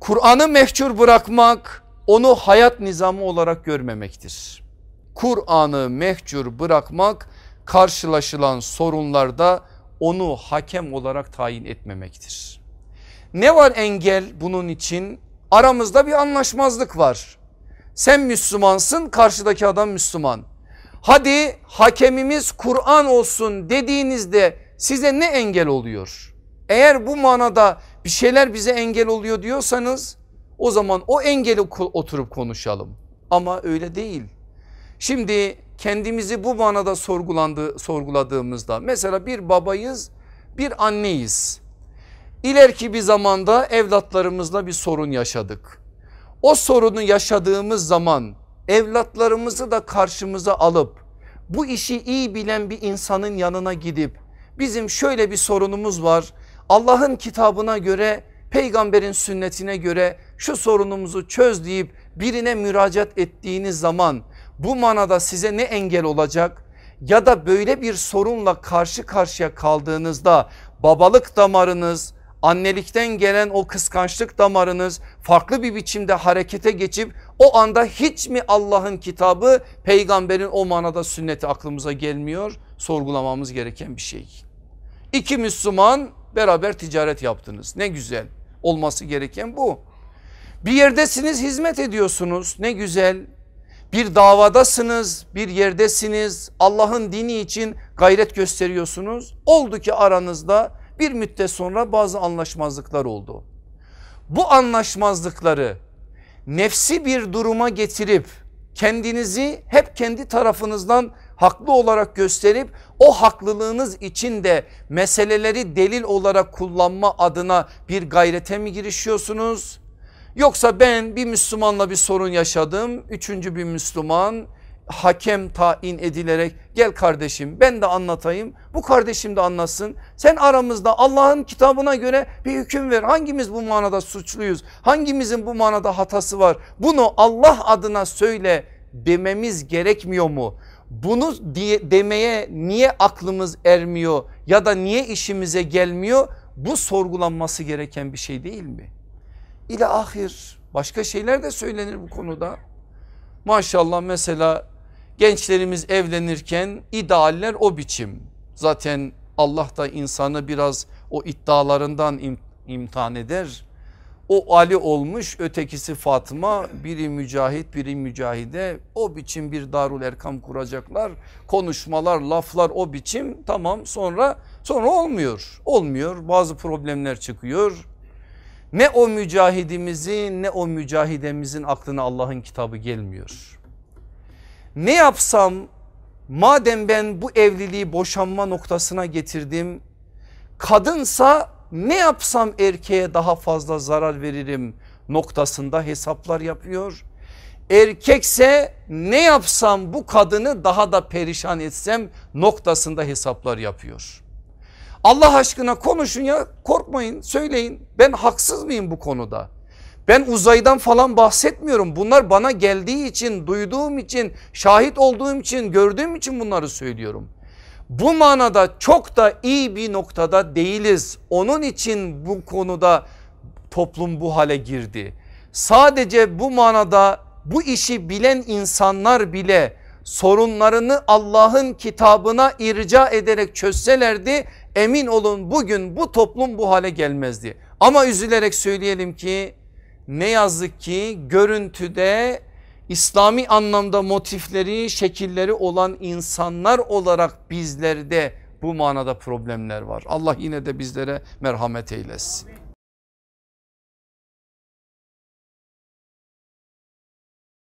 Kur'an'ı mehcur bırakmak onu hayat nizamı olarak görmemektir. Kur'an'ı mehcur bırakmak karşılaşılan sorunlarda onu hakem olarak tayin etmemektir. Ne var engel bunun için? Aramızda bir anlaşmazlık var. Sen Müslümansın karşıdaki adam Müslüman. Hadi hakemimiz Kur'an olsun dediğinizde size ne engel oluyor? Eğer bu manada bir şeyler bize engel oluyor diyorsanız o zaman o engeli oturup konuşalım. Ama öyle değil. Şimdi kendimizi bu manada sorgulandı, sorguladığımızda mesela bir babayız bir anneyiz. İleriki bir zamanda evlatlarımızla bir sorun yaşadık. O sorunu yaşadığımız zaman evlatlarımızı da karşımıza alıp bu işi iyi bilen bir insanın yanına gidip bizim şöyle bir sorunumuz var Allah'ın kitabına göre peygamberin sünnetine göre şu sorunumuzu çöz deyip birine müracaat ettiğiniz zaman bu manada size ne engel olacak? Ya da böyle bir sorunla karşı karşıya kaldığınızda babalık damarınız, annelikten gelen o kıskançlık damarınız farklı bir biçimde harekete geçip o anda hiç mi Allah'ın kitabı peygamberin o manada sünneti aklımıza gelmiyor? Sorgulamamız gereken bir şey. İki Müslüman beraber ticaret yaptınız. Ne güzel olması gereken bu. Bir yerdesiniz hizmet ediyorsunuz ne güzel. Bir davadasınız bir yerdesiniz Allah'ın dini için gayret gösteriyorsunuz. Oldu ki aranızda bir müddet sonra bazı anlaşmazlıklar oldu. Bu anlaşmazlıkları nefsi bir duruma getirip kendinizi hep kendi tarafınızdan haklı olarak gösterip o haklılığınız için de meseleleri delil olarak kullanma adına bir gayrete mi girişiyorsunuz? Yoksa ben bir Müslümanla bir sorun yaşadım. Üçüncü bir Müslüman hakem tayin edilerek gel kardeşim ben de anlatayım bu kardeşim de anlatsın sen aramızda Allah'ın kitabına göre bir hüküm ver hangimiz bu manada suçluyuz hangimizin bu manada hatası var bunu Allah adına söyle dememiz gerekmiyor mu bunu diye, demeye niye aklımız ermiyor ya da niye işimize gelmiyor bu sorgulanması gereken bir şey değil mi? İle ahir başka şeyler de söylenir bu konuda. Maşallah mesela gençlerimiz evlenirken idealler o biçim. Zaten Allah da insanı biraz o iddialarından imtihan eder. O Ali olmuş ötekisi Fatma biri mücahit biri mücahide o biçim bir darul erkam kuracaklar. Konuşmalar laflar o biçim tamam sonra sonra olmuyor olmuyor bazı problemler çıkıyor. Ne o mücahidimizin ne o mücahidemizin aklına Allah'ın kitabı gelmiyor. Ne yapsam madem ben bu evliliği boşanma noktasına getirdim kadınsa ne yapsam erkeğe daha fazla zarar veririm noktasında hesaplar yapıyor. Erkekse ne yapsam bu kadını daha da perişan etsem noktasında hesaplar yapıyor. Allah aşkına konuşun ya korkmayın söyleyin ben haksız mıyım bu konuda? Ben uzaydan falan bahsetmiyorum bunlar bana geldiği için duyduğum için şahit olduğum için gördüğüm için bunları söylüyorum bu manada çok da iyi bir noktada değiliz. Onun için bu konuda toplum bu hale girdi. Sadece bu manada bu işi bilen insanlar bile sorunlarını Allah'ın kitabına irca ederek çözselerdi emin olun bugün bu toplum bu hale gelmezdi. Ama üzülerek söyleyelim ki ne yazık ki görüntüde İslami anlamda motifleri şekilleri olan insanlar olarak bizlerde bu manada problemler var. Allah yine de bizlere merhamet eylesin.